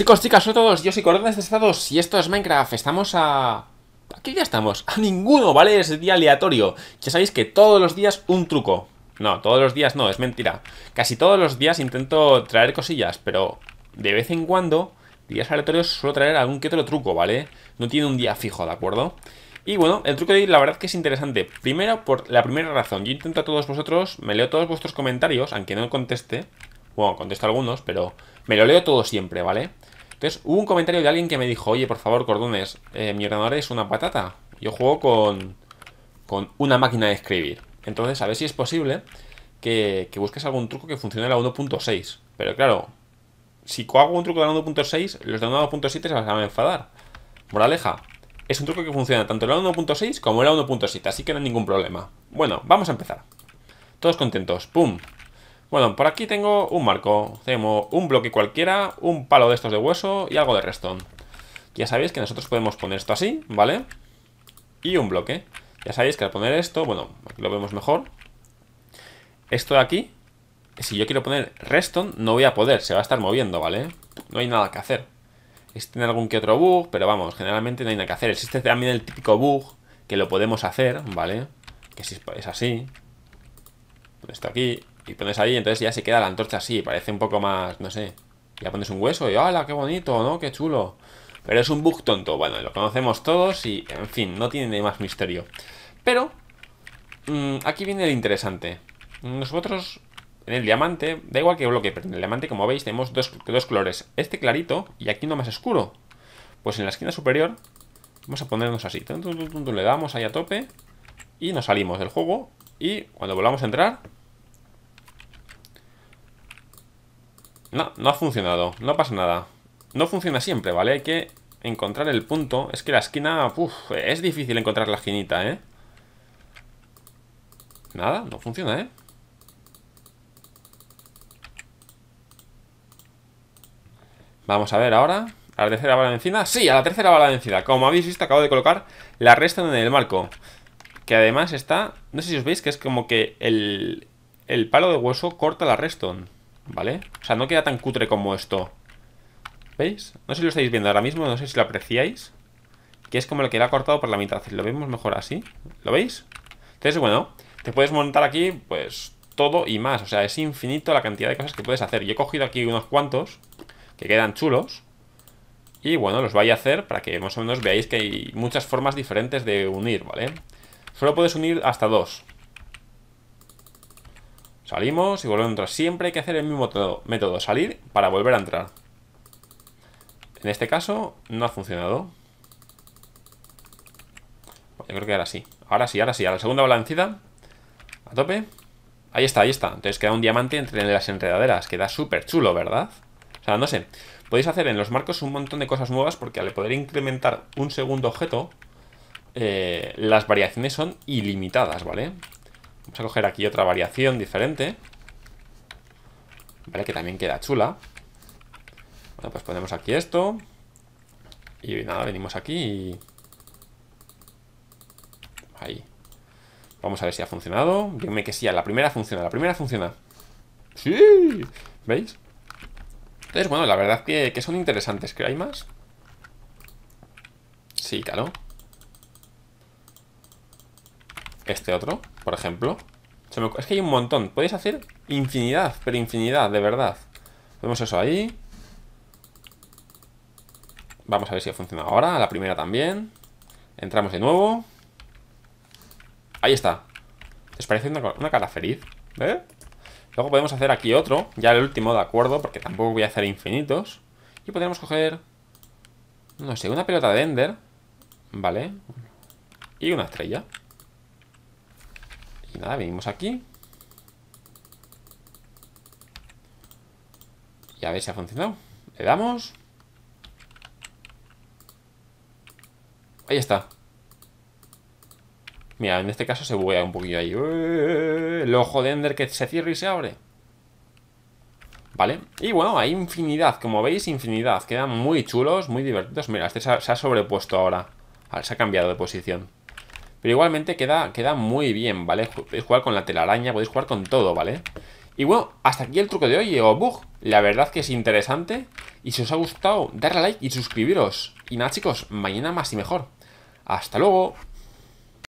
Chicos, chicas, a todos, yo soy Cordones de Estados y esto es Minecraft. Estamos a... Aquí ya estamos? A ninguno, ¿vale? Es el día aleatorio. Ya sabéis que todos los días un truco. No, todos los días no, es mentira. Casi todos los días intento traer cosillas, pero de vez en cuando, días aleatorios, suelo traer algún que otro truco, ¿vale? No tiene un día fijo, ¿de acuerdo? Y bueno, el truco de hoy la verdad que es interesante. Primero, por la primera razón, yo intento a todos vosotros, me leo todos vuestros comentarios, aunque no conteste. Bueno, contesto algunos, pero me lo leo todo siempre, ¿vale? Entonces, hubo un comentario de alguien que me dijo, oye, por favor, cordones, eh, mi ordenador es una patata. Yo juego con, una máquina de escribir. Entonces, a ver si es posible que, que busques algún truco que funcione en la 1.6. Pero claro, si hago un truco de la 1.6, los de la 1.7 se van a enfadar. Moraleja, es un truco que funciona tanto en la 1.6 como en la 1.7, así que no hay ningún problema. Bueno, vamos a empezar. Todos contentos. ¡Pum! Bueno, por aquí tengo un marco. Tenemos un bloque cualquiera, un palo de estos de hueso y algo de redstone. Ya sabéis que nosotros podemos poner esto así, ¿vale? Y un bloque. Ya sabéis que al poner esto, bueno, aquí lo vemos mejor. Esto de aquí, si yo quiero poner redstone, no voy a poder, se va a estar moviendo, ¿vale? No hay nada que hacer. Existe algún que otro bug, pero vamos, generalmente no hay nada que hacer. Existe también el típico bug que lo podemos hacer, ¿vale? Que si es así. Esto aquí, y pones ahí, entonces ya se queda la antorcha así, parece un poco más, no sé. Ya pones un hueso y ¡hala, qué bonito, ¿no? ¡Qué chulo! Pero es un bug tonto, bueno, lo conocemos todos y, en fin, no tiene más misterio. Pero, mm, aquí viene el interesante. Nosotros, en el diamante, da igual que bloque, pero en el diamante, como veis, tenemos dos, dos colores. Este clarito y aquí uno más oscuro. Pues en la esquina superior, vamos a ponernos así. Le damos ahí a tope y nos salimos del juego. Y cuando volvamos a entrar, No, no ha funcionado, no pasa nada No funciona siempre, ¿vale? Hay que encontrar el punto Es que la esquina, uff, es difícil encontrar la esquinita, ¿eh? Nada, no funciona, ¿eh? Vamos a ver ahora ¿A la tercera bala vencida? Sí, a la tercera bala vencida Como habéis visto, acabo de colocar la reston en el marco que además está, no sé si os veis que es como que el, palo de hueso corta la reston ¿Vale? O sea, no queda tan cutre como esto ¿Veis? No sé si lo estáis viendo ahora mismo No sé si lo apreciáis Que es como el que le ha cortado por la mitad lo vemos mejor así ¿Lo veis? Entonces, bueno Te puedes montar aquí, pues, todo y más O sea, es infinito la cantidad de cosas que puedes hacer Yo he cogido aquí unos cuantos Que quedan chulos y bueno, los voy a hacer para que más o menos veáis que hay muchas formas diferentes de unir, ¿vale? Solo puedes unir hasta dos Salimos y volvemos a entrar. Siempre hay que hacer el mismo método, salir para volver a entrar. En este caso no ha funcionado. Yo creo que ahora sí. Ahora sí, ahora sí. A la segunda balancida. A tope. Ahí está, ahí está. Entonces queda un diamante entre las enredaderas. Queda súper chulo, ¿verdad? O sea, no sé. Podéis hacer en los marcos un montón de cosas nuevas porque al poder incrementar un segundo objeto, eh, las variaciones son ilimitadas, ¿vale? vale Vamos a coger aquí otra variación diferente. Vale, que también queda chula. Bueno, pues ponemos aquí esto. Y nada, venimos aquí y... Ahí. Vamos a ver si ha funcionado. Dime que sí, la primera funciona, la primera funciona. ¡Sí! ¿Veis? Entonces, bueno, la verdad que, que son interesantes. ¿Que hay más? Sí, claro este otro, por ejemplo. es que hay un montón. Podéis hacer infinidad, pero infinidad, de verdad. Vemos eso ahí. Vamos a ver si funciona ahora. La primera también. Entramos de nuevo. Ahí está. ¿Os parece una, cara feliz? ¿Eh? Luego podemos hacer aquí otro, ya el último, de acuerdo, porque tampoco voy a hacer infinitos. Y podríamos coger, no sé, una pelota de Ender, ¿vale? Y una estrella nada, venimos aquí. Y a ver si ha funcionado. Le damos. Ahí está. Mira, en este caso se buguea un poquito ahí. El ¡Eh! ojo de Ender que se cierra y se abre. ¿Vale? Y bueno, hay infinidad, como veis, infinidad. Quedan muy chulos, muy divertidos. Mira, este se ha sobrepuesto ahora. Se ha cambiado de posición. Pero igualmente queda, queda muy bien, ¿vale? Podéis eh, jugar con la telaraña, podéis jugar con todo, ¿vale? Y bueno, hasta aquí el truco de hoy, llegó Bug. La verdad que es interesante. Y si os ha gustado, darle like y suscribiros. Y nada, chicos, mañana más y mejor. Hasta luego.